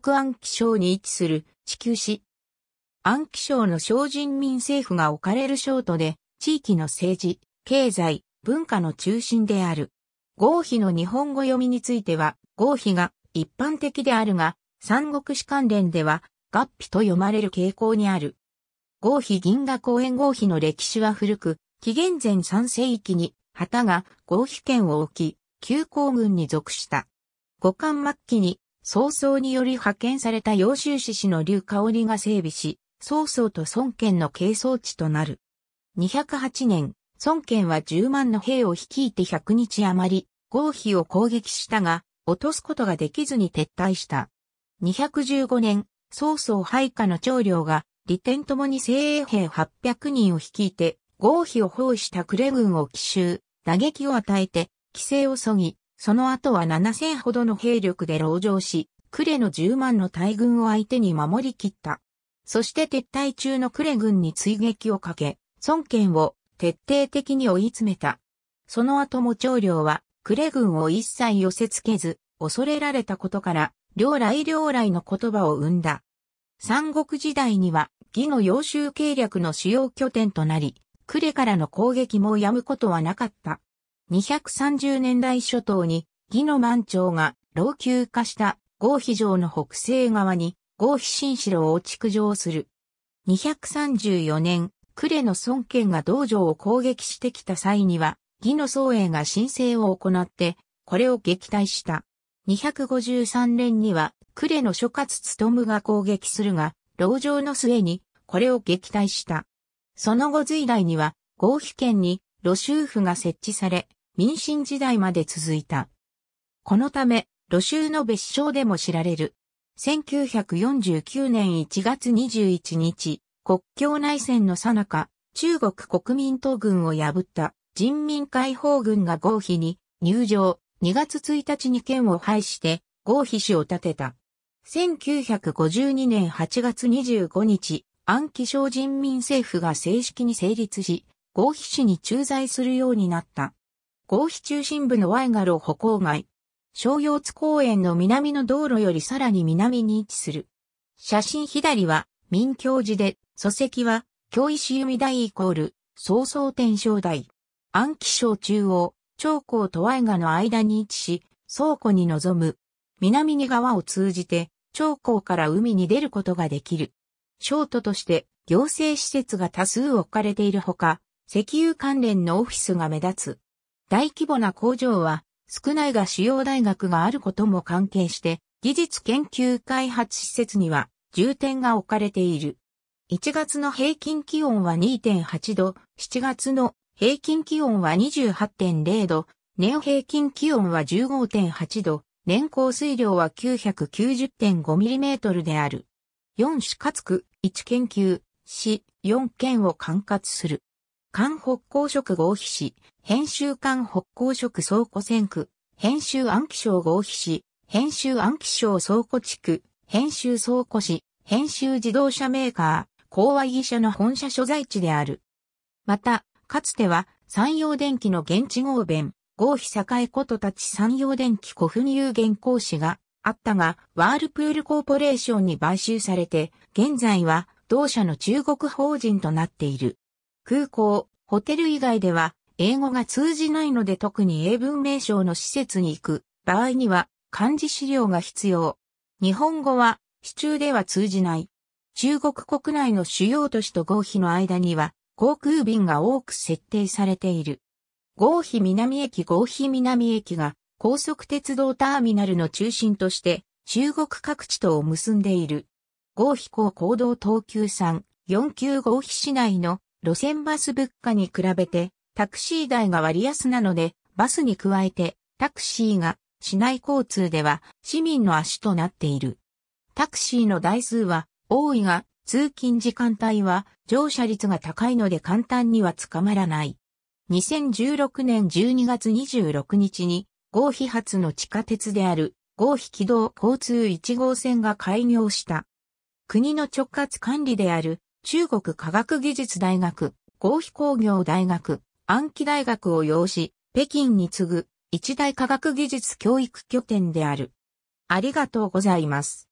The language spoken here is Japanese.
国安記省に位置する地球市。安記省の小人民政府が置かれる省都で、地域の政治、経済、文化の中心である。合否の日本語読みについては、合否が一般的であるが、三国史関連では、合否と読まれる傾向にある。合否銀河公園合否の歴史は古く、紀元前3世紀に、旗が合否権を置き、旧公軍に属した。五冠末期に曹操により派遣された揚州市氏の劉香織が整備し、曹操と孫権の係争地となる。208年、孫権は10万の兵を率いて100日余り、合皮を攻撃したが、落とすことができずに撤退した。215年、曹操配下の長領が、利点ともに精鋭兵800人を率いて、合皮を包囲した呉軍を奇襲、打撃を与えて、規制を削ぎ、その後は7000ほどの兵力で籠城し、呉の10万の大軍を相手に守り切った。そして撤退中の呉軍に追撃をかけ、孫権を徹底的に追い詰めた。その後も長領は呉軍を一切寄せ付けず、恐れられたことから、両来両来の言葉を生んだ。三国時代には、義の揚州計略の主要拠点となり、呉からの攻撃もやむことはなかった。230年代初頭に、義の満潮が老朽化した合肥城の北西側に合肥新城を築城する。234年、呉の孫権が道場を攻撃してきた際には、義の宗英が申請を行って、これを撃退した。253年には、呉の諸葛勤が攻撃するが、牢城の末に、これを撃退した。その後随来には、合肥県に、露州府が設置され、民進時代まで続いた。このため、露州の別称でも知られる。1949年1月21日、国境内戦の最中、中国国民党軍を破った人民解放軍が合否に入場、2月1日に県を廃して合否氏を立てた。1952年8月25日、安徽省人民政府が正式に成立し、合否氏に駐在するようになった。合肥中心部のワイガロ歩行街。商業津公園の南の道路よりさらに南に位置する。写真左は民教寺で、礎石は京石弓台イコール、曹操天正台。暗記省中央、長江とワイガの間に位置し、倉庫に臨む。南に川を通じて、長江から海に出ることができる。商都として行政施設が多数置かれているほか、石油関連のオフィスが目立つ。大規模な工場は少ないが主要大学があることも関係して、技術研究開発施設には重点が置かれている。1月の平均気温は2.8度、7月の平均気温は28.0度、年平均気温は15.8度、年降水量は 990.5mm である。4市かつ区、1研究、市、4県を管轄する。官北港職合皮市、編集官北港職倉庫選区、編集暗記省合皮市、編集暗記省倉庫地区、編集倉庫市、編集自動車メーカー、公和技社の本社所在地である。また、かつては、山陽電機の現地合弁、合皮栄ことたち山陽電機古墳有限公司があったが、ワールプールコーポレーションに買収されて、現在は同社の中国法人となっている。空港、ホテル以外では、英語が通じないので特に英文名称の施設に行く場合には漢字資料が必要。日本語は市中では通じない。中国国内の主要都市と合否の間には航空便が多く設定されている。合否南駅合否南駅が高速鉄道ターミナルの中心として中国各地とを結んでいる。合否高高動東急3、4 9合否市内の路線バス物価に比べてタクシー代が割安なので、バスに加えてタクシーが市内交通では市民の足となっている。タクシーの台数は多いが、通勤時間帯は乗車率が高いので簡単には捕まらない。2016年12月26日に合皮発の地下鉄である合皮軌道交通1号線が開業した。国の直轄管理である中国科学技術大学、合肥工業大学、暗記大学を擁し、北京に次ぐ一大科学技術教育拠点である。ありがとうございます。